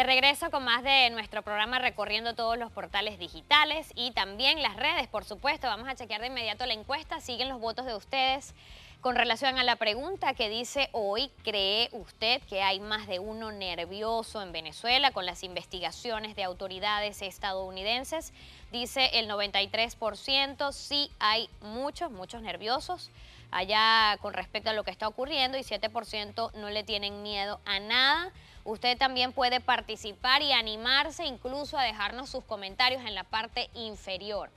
De regreso con más de nuestro programa recorriendo todos los portales digitales y también las redes, por supuesto. Vamos a chequear de inmediato la encuesta. Siguen los votos de ustedes con relación a la pregunta que dice hoy, ¿cree usted que hay más de uno nervioso en Venezuela con las investigaciones de autoridades estadounidenses? Dice el 93%, sí hay muchos, muchos nerviosos allá con respecto a lo que está ocurriendo y 7% no le tienen miedo a nada. Usted también puede participar y animarse incluso a dejarnos sus comentarios en la parte inferior.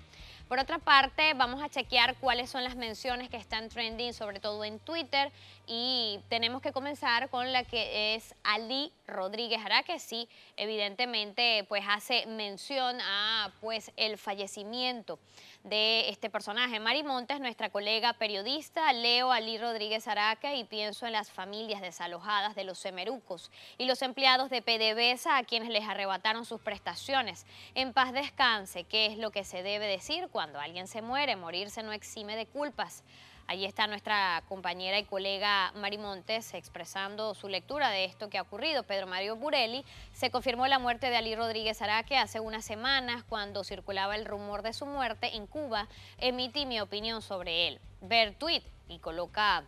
Por otra parte, vamos a chequear cuáles son las menciones que están trending, sobre todo en Twitter, y tenemos que comenzar con la que es Ali Rodríguez Araque, sí, evidentemente, pues hace mención a pues el fallecimiento de este personaje. Mari Montes, nuestra colega periodista, leo Ali Rodríguez Araque y pienso en las familias desalojadas de los semerucos y los empleados de PDVSA a quienes les arrebataron sus prestaciones. En paz descanse, ¿qué es lo que se debe decir cuando alguien se muere, morirse no exime de culpas. Allí está nuestra compañera y colega Mari Montes expresando su lectura de esto que ha ocurrido. Pedro Mario Burelli se confirmó la muerte de Ali Rodríguez Araque hace unas semanas cuando circulaba el rumor de su muerte en Cuba. Emití mi opinión sobre él. Ver tweet y coloca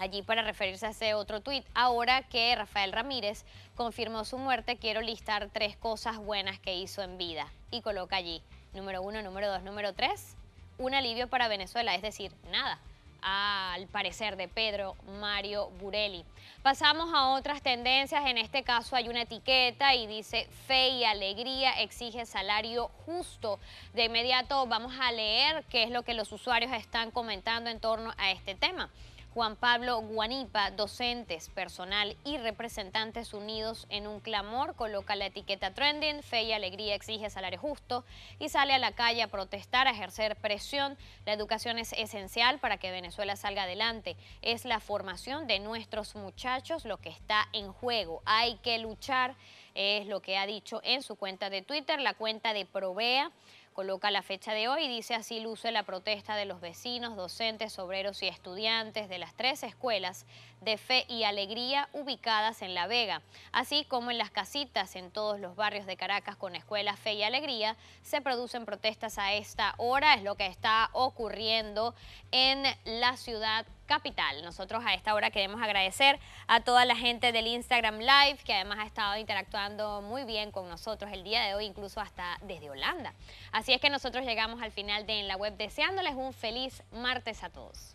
allí para referirse a ese otro tuit. Ahora que Rafael Ramírez confirmó su muerte, quiero listar tres cosas buenas que hizo en vida. Y coloca allí, número uno, número dos, número tres, un alivio para Venezuela, es decir, nada al parecer de Pedro Mario Burelli. Pasamos a otras tendencias, en este caso hay una etiqueta y dice fe y alegría exige salario justo. De inmediato vamos a leer qué es lo que los usuarios están comentando en torno a este tema. Juan Pablo Guanipa, docentes, personal y representantes unidos en un clamor, coloca la etiqueta trending, fe y alegría exige salario justo y sale a la calle a protestar, a ejercer presión. La educación es esencial para que Venezuela salga adelante. Es la formación de nuestros muchachos lo que está en juego. Hay que luchar, es lo que ha dicho en su cuenta de Twitter, la cuenta de Provea coloca la fecha de hoy y dice así luce la protesta de los vecinos, docentes, obreros y estudiantes de las tres escuelas de Fe y Alegría ubicadas en La Vega, así como en las casitas en todos los barrios de Caracas con escuelas Fe y Alegría, se producen protestas a esta hora, es lo que está ocurriendo en la ciudad capital. Nosotros a esta hora queremos agradecer a toda la gente del Instagram Live que además ha estado interactuando muy bien con nosotros el día de hoy, incluso hasta desde Holanda. Así es que nosotros llegamos al final de En la Web deseándoles un feliz martes a todos.